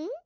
ん